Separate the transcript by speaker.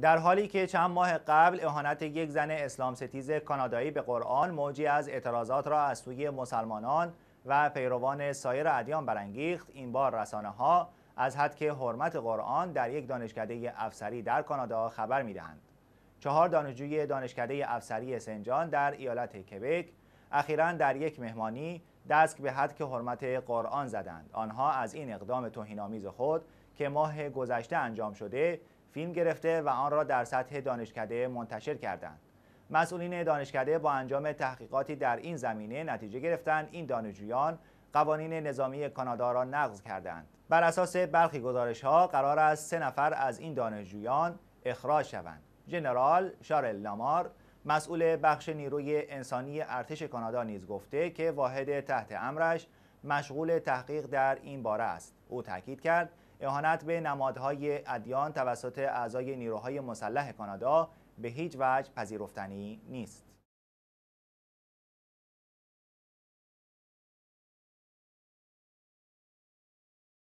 Speaker 1: در حالی که چند ماه قبل اهانت یک زن اسلام ستیز کانادایی به قرآن موجی از اعتراضات را از سوی مسلمانان و پیروان سایر ادیان برانگیخت این بار رسانه ها از حد که حرمت قرآن در یک دانشکده افسری در کانادا خبر میدهند چهار دانشجوی دانشکده افسری سنجان در ایالت کبک اخیرا در یک مهمانی دست به حد که حرمت قرآن زدند آنها از این اقدام توهینآمیز خود که ماه گذشته انجام شده فیلم گرفته و آن را در سطح دانشکده منتشر کردند. مسئولین دانشکده با انجام تحقیقاتی در این زمینه نتیجه گرفتند این دانشجویان قوانین نظامی کانادا را نقض کردند. بر اساس برخی گزارش ها قرار است سه نفر از این دانشجویان اخراج شوند. جنرال شارل لامار مسئول بخش نیروی انسانی ارتش کانادا نیز گفته که واحد تحت امرش مشغول تحقیق در این باره است. او تاکید کرد اهانت به نمادهای ادیان توسط اعضای نیروهای مسلح کانادا به هیچ وجه پذیرفتنی نیست